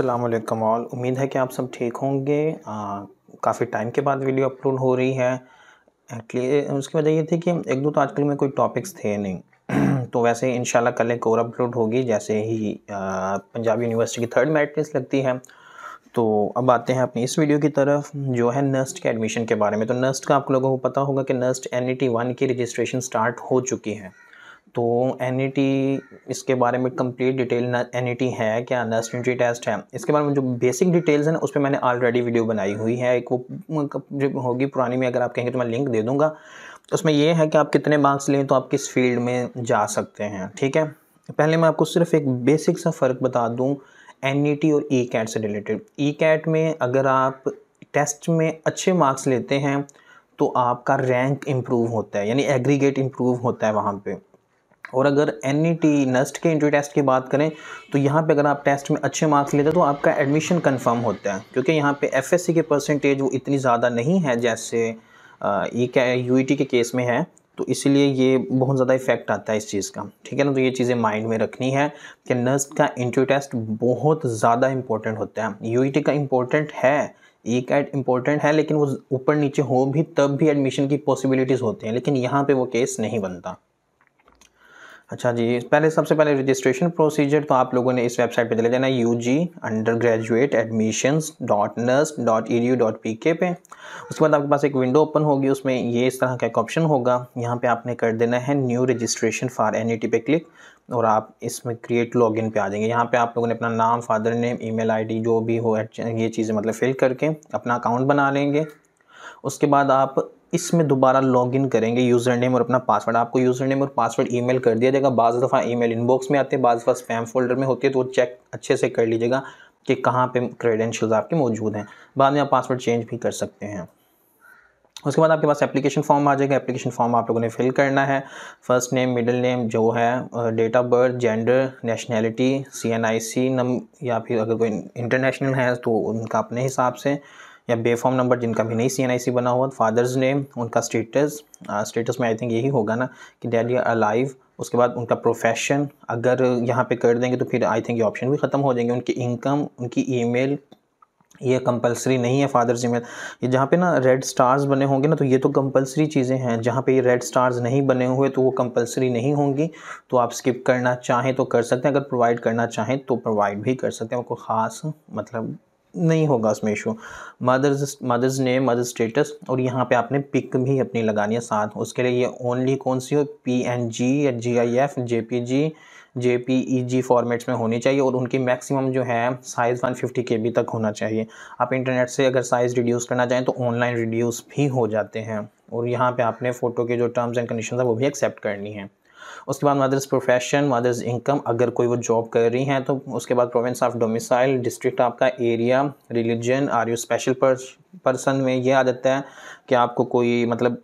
अल्लाम ऑल उम्मीद है कि आप सब ठीक होंगे काफ़ी टाइम के बाद वीडियो अपलोड हो रही है एक्चुअली उसकी वजह ये थी कि एक दो तो आजकल में कोई टॉपिक्स थे नहीं तो वैसे इन कल एक और अपलोड होगी जैसे ही पंजाब यूनिवर्सिटी की थर्ड मेरिट लिस्ट लगती है तो अब आते हैं अपनी इस वीडियो की तरफ जो है नर्स्ट के एडमिशन के बारे में तो नर्स्ट का आप लोगों को पता होगा कि NUST N E T one की रजिस्ट्रेशन स्टार्ट हो चुकी है तो एन e इसके बारे में कंप्लीट डिटेल एन है क्या नेशनलिटी टेस्ट है इसके बारे में जो बेसिक डिटेल्स हैं उस पर मैंने ऑलरेडी वीडियो बनाई हुई है एक वो होगी पुरानी में अगर आप कहेंगे तो मैं लिंक दे दूँगा तो उसमें यह है कि आप कितने मार्क्स लें तो आप किस फील्ड में जा सकते हैं ठीक है पहले मैं आपको सिर्फ एक बेसिक सा फ़र्क बता दूँ एन e और ई e कैट से रिलेटेड ई कैट में अगर आप टेस्ट में अच्छे मार्क्स लेते हैं तो आपका रैंक इम्प्रूव होता है यानी एग्रीगेट इम्प्रूव होता है वहाँ पर और अगर एन ई टी नस्ट के इंट्री टेस्ट की बात करें तो यहाँ पे अगर आप टेस्ट में अच्छे मार्क्स लेते हैं तो आपका एडमिशन कंफर्म होता है क्योंकि यहाँ पे एफ एस सी के परसेंटेज वो इतनी ज़्यादा नहीं है जैसे ई क्या यू e के केस में है तो इसीलिए ये बहुत ज़्यादा इफेक्ट आता है इस चीज़ का ठीक है ना तो ये चीज़ें माइंड में रखनी है कि नस्ट e का इंट्री टेस्ट बहुत ज़्यादा इंपॉर्टेंट होता है यू e का इम्पोर्टेंट है ई कैट इम्पोर्टेंट है लेकिन वो ऊपर नीचे हो भी तब भी एडमिशन की पॉसिबिलिटीज़ होती हैं लेकिन यहाँ पर वो केस नहीं बनता अच्छा जी पहले सबसे पहले रजिस्ट्रेशन प्रोसीजर तो आप लोगों ने इस वेबसाइट पे चले जाना U G under graduate admission dot नर्स dot E D dot P K पे उसके बाद आपके पास एक विंडो ओपन होगी उसमें ये इस तरह का एक ऑप्शन होगा यहाँ पे आपने कर देना है new registration for N E T पे क्लिक और आप इसमें क्रिएट लॉग इन पर आ जाएंगे यहाँ पर आप लोगों ने अपना नाम फादर नेम आई डी जो भी हो ये चीज़ें मतलब फिल करके अपना अकाउंट बना लेंगे उसके बाद आप इसमें दोबारा लॉगिन करेंगे यूज़र नेम और अपना पासवर्ड आपको यूज़र नेम और पासवर्ड ईमेल कर दिया जाएगा बाज़ दफ़ा ईमेल इनबॉक्स में आते हैं बाज़ दफ़ा स्पैम फोल्डर में होती है तो वो चेक अच्छे से कर लीजिएगा कि कहाँ पे क्रेडेंशियल्स आपके मौजूद हैं बाद में आप पासवर्ड चेंज भी कर सकते हैं उसके बाद आपके पास एप्लीकेशन फॉर्म आ जाएगा एप्लीकेशन फॉर्म आप लोगों ने फिल करना है फर्स्ट नेम मिडिल नेम जो है date of birth gender nationality C N I C नम या फिर अगर कोई इंटरनेशनल है तो उनका अपने हिसाब से या बेफॉर्म नंबर जिनका भी नहीं सी बना हुआ फादर्स नेम उनका स्टेटस स्टेटस में आई थिंक यही होगा ना कि डेट आर अलाइव उसके बाद उनका प्रोफेशन अगर यहाँ पे कर देंगे तो फिर आई थिंक ये ऑप्शन भी ख़त्म हो जाएंगे उनकी इनकम उनकी ईमेल ये कंपलसरी नहीं है फादर्स ईमेल ये जहाँ पे ना रेड स्टार्स बने होंगे ना तो ये तो कंपलसरी चीज़ें हैं जहाँ पे ये रेड स्टार्स नहीं बने हुए तो वो कंपलसरी नहीं होंगी तो आप स्किप करना चाहें तो कर सकते हैं अगर प्रोवाइड करना चाहें तो प्रोवाइड भी कर सकते हैं कोई ख़ास मतलब नहीं होगा उसमें issue mother's mother's name mother status और यहाँ पे आपने पिक भी अपनी लगानी है साथ उसके लिए ये ओनली कौन सी हो पी एन जी या G I F J P G J P E G formats में होनी चाहिए और उनकी मैक्सिमम जो है size one fifty K B तक होना चाहिए आप इंटरनेट से अगर साइज़ रिड्यूस करना चाहें तो ऑनलाइन रिड्यूस भी हो जाते हैं और यहाँ पे आपने फ़ोटो के जो टर्म्स एंड कंडीशन है वो भी एक्सेप्ट करनी है उसके बाद मदर्स प्रोफेशन मदर्स इनकम अगर कोई वो जॉब कर रही हैं तो उसके बाद प्रोविंस ऑफ डोमिसाइल डिस्ट्रिक्ट आपका area religion are you special person में ये आ जाता है कि आपको कोई मतलब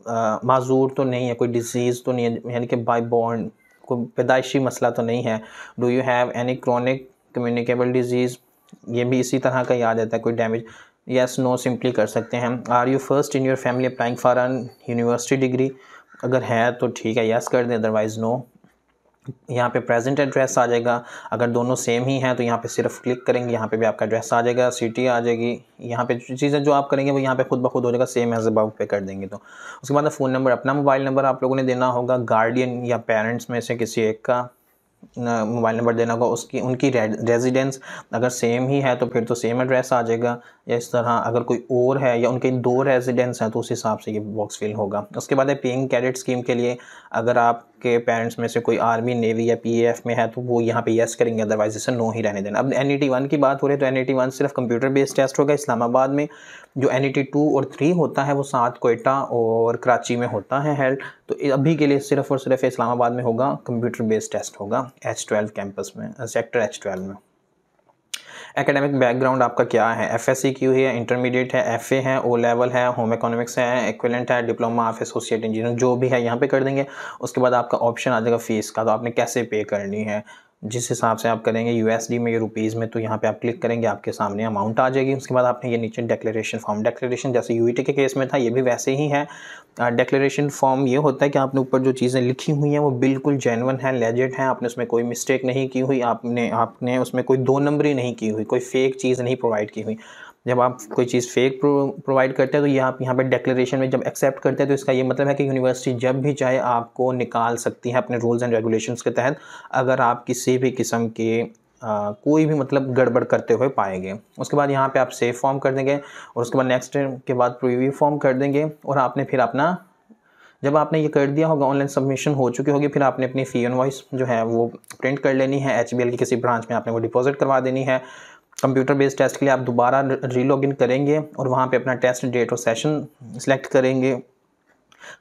माजूर तो नहीं है कोई डिजीज़ तो नहीं है यानी कि बाई बॉन्ड कोई पैदाइशी मसला तो नहीं है do you have any chronic communicable disease ये भी इसी तरह का याद आता है कोई डैमेज येस नो सिंपली कर सकते हैं are you first in your family applying for an university degree अगर है तो ठीक है यस कर दें अदरवाइज़ नो यहाँ पे प्रेजेंट एड्रेस आ जाएगा अगर दोनों सेम ही हैं तो यहाँ पे सिर्फ क्लिक करेंगे यहाँ पे भी आपका एड्रेस आ जाएगा सिटी आ जाएगी यहाँ पे चीज़ें जो आप करेंगे वो यहाँ पे खुद ब खुद हो जाएगा सेम एज अबाउ पे कर देंगे तो उसके बाद फ़ोन नंबर अपना मोबाइल नंबर आप लोगों ने देना होगा गार्डियन या पेरेंट्स में से किसी एक का मोबाइल नंबर देना होगा उसकी उनकी रेजिडेंस अगर सेम ही है तो फिर तो सेम एड्रेस आ जाएगा या इस तरह अगर कोई और है या उनके दो रेजिडेंस हैं तो उस हिसाब से ये बॉक्स फिल होगा उसके बाद है पेइंग कैडेट स्कीम के लिए अगर आपके पेरेंट्स में से कोई आर्मी नेवी या पीएफ में है तो वो यहाँ पे येस करेंगे अदरवाइज इसे नो ही रहने देना अब एन ई वन की बात हो रही है तो एन ई वन सिर्फ कंप्यूटर बेस्ड टेस्ट होगा इस्लामाबाद में जो एन ई टू और थ्री होता है वो सात कोयटा और कराची में होता है हेल्ड तो अभी के लिए सिर्फ और सिर्फ इस्लामाबाद में होगा कंप्यूटर बेस्ड टेस्ट होगा एच कैंपस में सेक्टर एच में एकेडमिक बैकग्राउंड आपका क्या है एफ एस सी क्यू है इंटरमीडिएट है एफ ए है ओ लेवल है होम इकोनॉमिक्स है एक्विलेंट है डिप्लोमा ऑफ एसोसिएट इंजीनियर जो भी है यहाँ पे कर देंगे उसके बाद आपका ऑप्शन आ जाएगा फ़ीस का तो आपने कैसे पे करनी है जिस हिसाब से आप करेंगे यू में या रुपीज़ में तो यहाँ पे आप क्लिक करेंगे आपके सामने अमाउंट आ जाएगी उसके बाद आपने ये नीचे डेक्लेरेशन फॉर्म डेक्लेरेशन जैसे यू e के केस में था ये भी वैसे ही है डेक्लेरेशन फॉर्म ये होता है कि आपने ऊपर जो चीज़ें लिखी हुई हैं वो बिल्कुल जेनवन है लेजेड हैं आपने उसमें कोई मिस्टेक नहीं की हुई आपने आपने उसमें कोई दो नंबरी नहीं की हुई कोई फेक चीज़ नहीं प्रोवाइड की हुई जब आप कोई चीज़ फेक प्रोवाइड करते हैं तो ये आप यहाँ पे डेक्लेशन में जब एक्सेप्ट करते हैं तो इसका ये मतलब है कि यूनिवर्सिटी जब भी चाहे आपको निकाल सकती है अपने रूल्स एंड रेगुलेशंस के तहत अगर आप किसी भी किस्म के आ, कोई भी मतलब गड़बड़ करते हुए पाएंगे उसके बाद यहाँ पे आप सेफ फॉर्म कर देंगे और उसके बाद नेक्स्ट के बाद प्रीव्यू फॉर्म कर देंगे और आपने फिर अपना जब आपने ये कर दिया होगा ऑनलाइन सबमिशन हो चुकी होगी फिर आपने अपनी फ़ी वॉइस जो है वो प्रिंट कर लेनी है एच की किसी ब्रांच में आपने वो डिपॉजिट करवा देनी है कंप्यूटर बेस्ड टेस्ट के लिए आप दोबारा इन करेंगे और वहाँ पे अपना टेस्ट डेट और सेशन सिलेक्ट करेंगे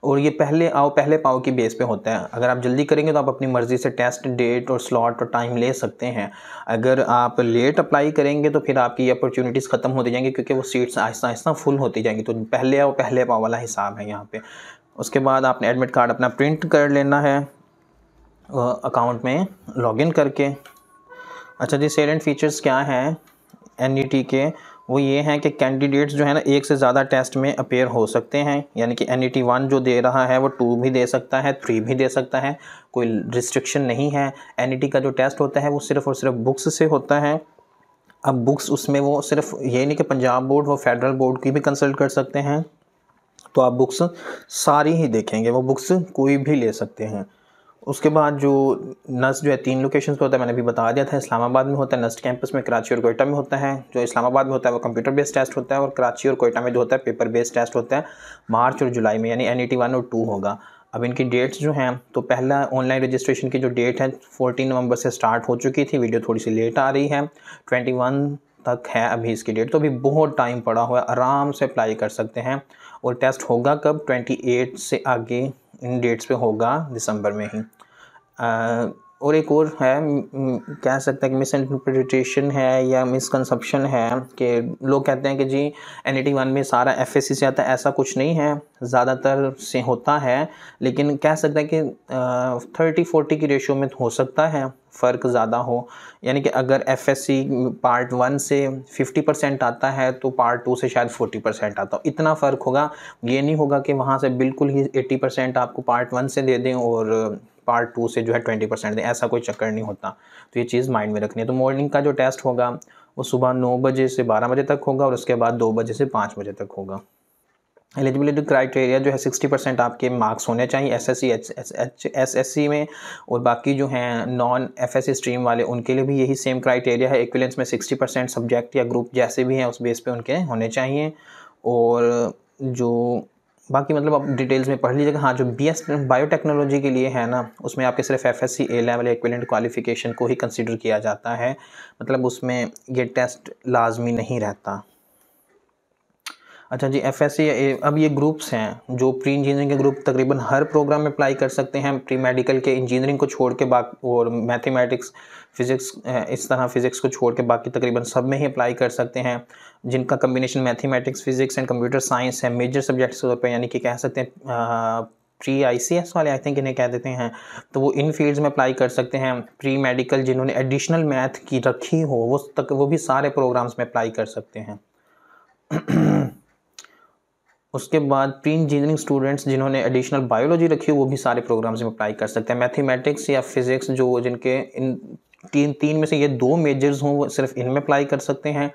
और ये पहले आओ पहले पाओ की बेस पे होता है अगर आप जल्दी करेंगे तो आप अपनी मर्ज़ी से टेस्ट डेट और स्लॉट और टाइम ले सकते हैं अगर आप लेट अप्लाई करेंगे तो फिर आपकी अपॉर्चुनिटीज़ ख़त्म होती जाएंगी क्योंकि वो सीट्स आहिस्ता आहिस्ता फुल होती जाएंगी तो पहले आओ पहले पाओ वाला हिसाब है यहाँ पर उसके बाद आपने एडमिट कार्ड अपना प्रिंट कर लेना है अकाउंट में लॉगिन करके अच्छा जी सेलेंट फीचर्स क्या हैं एन e के वो ये हैं कि कैंडिडेट्स जो है ना एक से ज़्यादा टेस्ट में अपेयर हो सकते हैं यानी कि एन ई टी वन जो दे रहा है वो टू भी दे सकता है थ्री भी दे सकता है कोई रिस्ट्रिक्शन नहीं है एन ई टी का जो टेस्ट होता है वो सिर्फ़ और सिर्फ बुक्स से होता है अब बुक्स उसमें वो सिर्फ ये नहीं कि पंजाब बोर्ड वो फेडरल बोर्ड की भी कंसल्ट कर सकते हैं तो आप बुक्स सारी ही देखेंगे वो बुक्स कोई भी ले सकते हैं उसके बाद जो नस्ट जो है तीन लोकेशन पर होता है मैंने अभी बता दिया था इस्लामाबाद में होता है नस्ट कैंपस में कराची और कोयटा में होता है जो इस्लामाबाद में होता है वो कंप्यूटर बेस्ड टेस्ट होता है और कराची और कोयटा में जो होता है पेपर बेस्ड टेस्ट होता है मार्च और जुलाई में यानी एन ई टी वन और टू होगा अब इनकी डेट्स जो हैं तो पहला ऑनलाइन रजिस्ट्रेशन की जो डेट है फोर्टीन नवंबर से स्टार्ट हो चुकी थी वीडियो थोड़ी सी लेट आ रही है ट्वेंटी तक है अभी इसकी डेट तो अभी बहुत टाइम पड़ा हुआ है आराम से अप्लाई कर सकते हैं और टेस्ट होगा कब ट्वेंटी से आगे इन डेट्स पे होगा दिसंबर में ही और एक और है कह सकते हैं कि मिस इंटरप्रिटेशन है या मिसकनसप्शन है कि लोग कहते हैं कि जी एन ई वन में सारा एफ एस सी से आता है ऐसा कुछ नहीं है ज़्यादातर से होता है लेकिन कह सकते हैं कि थर्टी फोर्टी की रेशियो में हो सकता है फ़र्क ज़्यादा हो यानी कि अगर F S C part one से फिफ्टी परसेंट आता है तो पार्ट टू से शायद फोर्टी परसेंट आता हो इतना फ़र्क होगा ये नहीं होगा कि वहाँ से बिल्कुल ही एटी परसेंट आपको पार्ट वन से दे दें और पार्ट टू से जो है ट्वेंटी परसेंट दें ऐसा कोई चक्कर नहीं होता तो ये चीज़ माइंड में रखनी है तो मॉर्निंग का जो टेस्ट होगा वो सुबह नौ बजे से बारह बजे तक होगा और उसके बाद दो बजे से पाँच बजे तक होगा एलिजिबिलिटी क्राइटेरिया जो है सिक्सटी परसेंट आपके मार्क्स होने चाहिए S S C S S C में और बाकी जो हैं non F S C stream वाले उनके लिए भी यही सेम क्राइटेरिया है एक्विलेंस में सिक्सटी परसेंट सब्जेक्ट या ग्रुप जैसे भी हैं उस बेस पे उनके होने चाहिए और जो बाकी मतलब आप डिटेल्स में पढ़ लीजिएगा हाँ जो बी एस बायोटेक्नोलॉजी के लिए है ना उसमें आपके सिर्फ F S C A level equivalent qualification को ही कंसिडर किया जाता है मतलब उसमें ये टेस्ट लाजमी नहीं रहता अच्छा जी एफ एस सी अब ये ग्रुप्स हैं जो प्री इंजीनियरिंग के ग्रुप तकरीबन हर प्रोग्राम में अप्लाई कर सकते हैं प्री मेडिकल के इंजीनियरिंग को छोड़ के बाकी और मैथमेटिक्स फिज़िक्स इस तरह फिज़िक्स को छोड़ के बाकी तकरीबन सब में ही अप्लाई कर सकते हैं जिनका combination mathematics physics and computer science है मेजर सब्जेक्ट्स के तौर पर यानी कि कह सकते हैं प्री आई वाले आई थिंक इन्हें कह देते हैं तो वो इन फील्ड्स में अप्लाई कर सकते हैं प्री मेडिकल जिन्होंने एडिशनल मैथ की रखी हो वो तक वो भी सारे प्रोग्राम्स में अप्लाई कर सकते हैं उसके बाद प्री इंजीनियरिंग स्टूडेंट्स जिन्होंने एडिशनल बायोलॉजी रखी है वो भी सारे प्रोग्राम्स में अप्लाई कर सकते हैं मैथमेटिक्स या फिजिक्स जो जिनके इन तीन तीन में से ये दो मेजर्स हों वो सिर्फ इनमें अप्लाई कर सकते हैं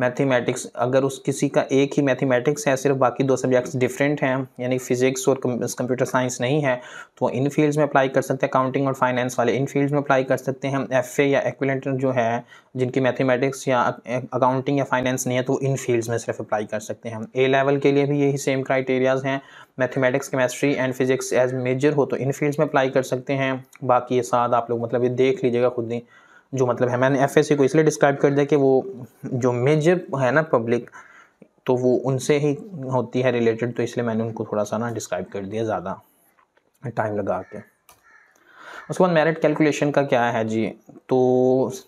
मैथमेटिक्स अगर उस किसी का एक ही मैथमेटिक्स है सिर्फ बाकी दो सब्जेक्ट्स डिफरेंट हैं यानी फिजिक्स और कंप्यूटर साइंस नहीं है तो इन फील्ड्स में अप्लाई कर सकते हैं अकाउंटिंग और फाइनेंस वाले इन फील्ड्स में अप्लाई कर सकते हैं एफ या एक्विलेंट जो है जिनकी मैथमेटिक्स या अकाउंटिंग या फाइनेंस नहीं है तो इन फील्ड्स में सिर्फ अप्लाई कर सकते हैं ए लेवल के लिए भी यही सेम क्राइटेरियाज़ हैं mathematics chemistry and physics as major हो तो इन फील्ड्स में अप्लाई कर सकते हैं बाकी ये साथ आप लोग मतलब ये देख लीजिएगा खुद ही जो मतलब है मैंने एफ को इसलिए डिस्क्राइब कर दिया कि वो जो मेजर है ना पब्लिक तो वो उनसे ही होती है रिलेटेड तो इसलिए मैंने उनको थोड़ा सा ना डिस्क्राइब कर दिया ज़्यादा टाइम लगा के उसके बाद मेरिट कैलकुलेशन का क्या है जी तो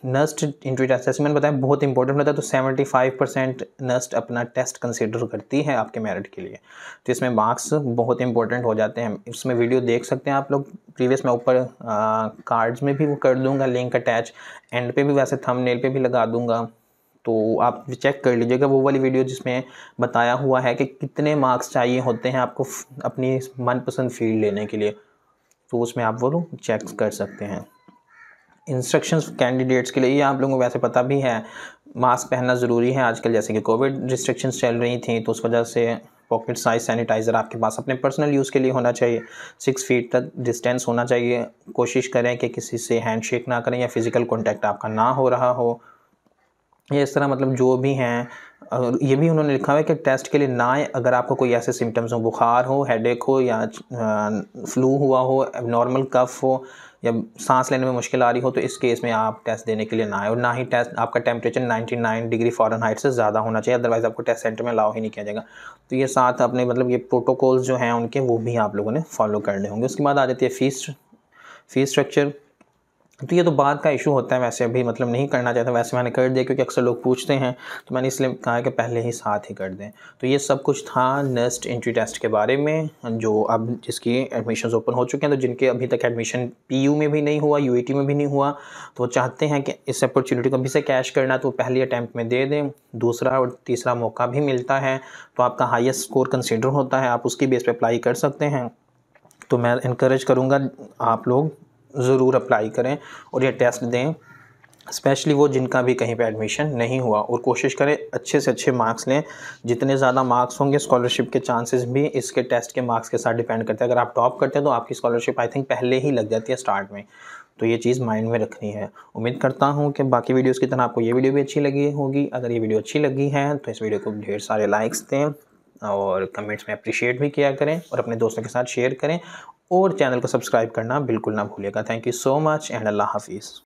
नस्ट इंट्री असेसमेंट बताएं बहुत इंपॉर्टेंट होता है तो सेवेंटी फाइव परसेंट नस्ट अपना टेस्ट कंसिडर करती है आपके मेरिट के लिए तो इसमें मार्क्स बहुत इंपॉर्टेंट हो जाते हैं इसमें वीडियो देख सकते हैं आप लोग प्रीवियस मैं ऊपर कार्ड्स में भी वो कर दूंगा लिंक अटैच एंड पे भी वैसे थंबनेल पे भी लगा दूंगा तो आप चेक कर लीजिएगा वो वाली वीडियो जिसमें बताया हुआ है कि कितने मार्क्स चाहिए होते हैं आपको अपनी मनपसंद फील्ड लेने के लिए तो उसमें आप वो लोग चेक कर सकते हैं इंस्ट्रक्शंस कैंडिडेट्स के लिए ये आप लोगों को वैसे पता भी है मास्क पहनना ज़रूरी है आजकल जैसे कि कोविड रिस्ट्रिक्शंस चल रही थी तो उस वजह से पॉकेट साइज सैनिटाइज़र आपके पास अपने पर्सनल यूज़ के लिए होना चाहिए सिक्स फीट तक डिस्टेंस होना चाहिए कोशिश करें कि किसी से हैंडशेक ना करें या फिज़िकल कॉन्टैक्ट आपका ना हो रहा हो या इस तरह मतलब जो भी हैं और ये भी उन्होंने लिखा हुआ है कि टेस्ट के लिए ना अगर आपको कोई ऐसे सिम्टम्स हो बुखार हो हेड हो या फ्लू हुआ हो नॉर्मल कफ हो या सांस लेने में मुश्किल आ रही हो तो इस केस में आप टेस्ट देने के लिए ना आए और ना ही टेस्ट आपका टेम्परेचर 99 डिग्री फॉरन हाइट से ज़्यादा होना चाहिए अदरवाइज़ आपको टेस्ट सेंटर में अलाउ ही नहीं किया जाएगा तो ये साथ अपने मतलब ये प्रोटोकॉल्स जो हैं उनके वो भी आप लोगों ने फॉलो करने होंगे उसके बाद आ जाती है फीस फीस स्ट्रक्चर तो ये तो बाद का इशू होता है वैसे अभी मतलब नहीं करना चाहता वैसे मैंने कर दिया क्योंकि अक्सर लोग पूछते हैं तो मैंने इसलिए कहा कि पहले ही साथ ही कर दें तो ये सब कुछ था नेस्ट एंट्री टेस्ट के बारे में जो अब जिसकी एडमिशन ओपन हो चुके हैं तो जिनके अभी तक एडमिशन पी में भी नहीं हुआ यू में भी नहीं हुआ तो चाहते हैं कि इस अपॉर्चुनिटी को अभी से कैश करना तो पहले अटैम्प्ट में दे दें दूसरा और तीसरा मौका भी मिलता है तो आपका हाइस्ट स्कोर कंसिडर होता है आप उसकी बेस पर अप्लाई कर सकते हैं तो मैं इनक्रेज करूँगा आप लोग ज़रूर अप्लाई करें और ये टेस्ट दें स्पेशली वो जिनका भी कहीं पे एडमिशन नहीं हुआ और कोशिश करें अच्छे से अच्छे मार्क्स लें जितने ज़्यादा मार्क्स होंगे स्कॉलरशिप के चांसेस भी इसके टेस्ट के मार्क्स के साथ डिपेंड करते हैं अगर आप टॉप करते हैं तो आपकी स्कॉलरशिप आई थिंक पहले ही लग जाती है स्टार्ट में तो ये चीज़ माइंड में रखनी है उम्मीद करता हूँ कि बाकी वीडियोज़ की तरह आपको ये वीडियो भी अच्छी लगी होगी अगर ये वीडियो अच्छी लगी है तो इस वीडियो को ढेर सारे लाइक्स दें और कमेंट्स में अप्रिशिएट भी किया करें और अपने दोस्तों के साथ शेयर करें और चैनल को सब्सक्राइब करना बिल्कुल ना भूलिएगा thank you so much and अल्लाह हाफिज़